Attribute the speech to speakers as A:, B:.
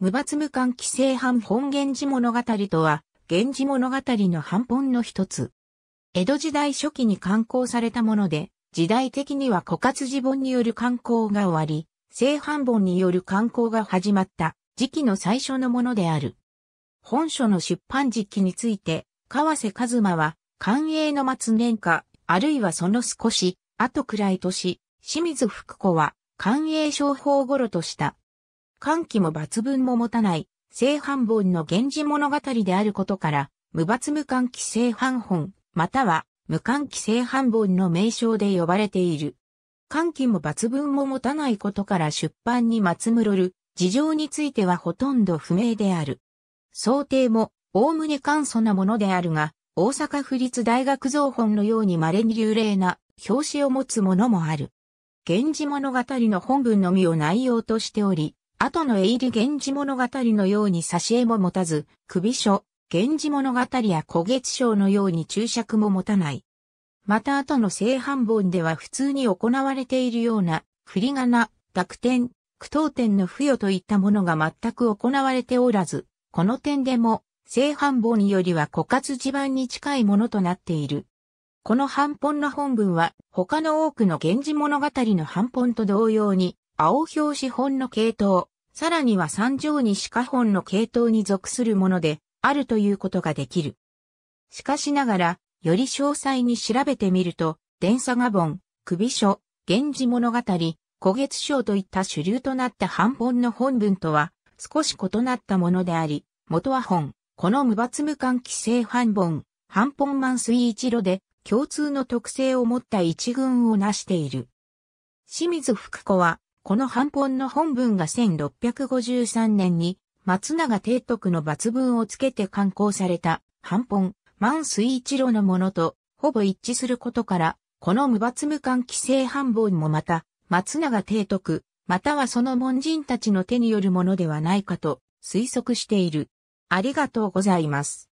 A: 無罰無関規制犯本源氏物語とは、源氏物語の反本の一つ。江戸時代初期に刊行されたもので、時代的には枯渇寺本による刊行が終わり、正反本による刊行が始まった時期の最初のものである。本書の出版時期について、河瀬和馬は、官営の末年か、あるいはその少し、後くらい年、清水福子は、官営商法頃とした。歓喜も抜群も持たない、正反本の源氏物語であることから、無抜無歓喜正反本、または無歓喜正反本の名称で呼ばれている。歓喜も抜群も持たないことから出版にまむろる、事情についてはほとんど不明である。想定も、おおむね簡素なものであるが、大阪府立大学造本のように稀に流麗な表紙を持つものもある。源氏物語の本文のみを内容としており、後の絵入り源氏物語のように挿絵も持たず、首書、源氏物語や古月章のように注釈も持たない。また後の正反本では普通に行われているような、振り仮名、濁点、句読点の付与といったものが全く行われておらず、この点でも、正反本よりは枯渇地盤に近いものとなっている。この反本の本文は、他の多くの源氏物語の反本と同様に、青表紙本の系統、さらには三条西鹿本の系統に属するものであるということができる。しかしながら、より詳細に調べてみると、伝佐画本、首書、源氏物語、古月章といった主流となった半本の本文とは少し異なったものであり、元は本、この無罰無関規制半本、半本満水一路で共通の特性を持った一群を成している。清水福子はこの版本の本文が1653年に松永提督の抜文をつけて刊行された版本万水一路のものとほぼ一致することから、この無抜無関規制版本もまた松永提督、またはその門人たちの手によるものではないかと推測している。ありがとうございます。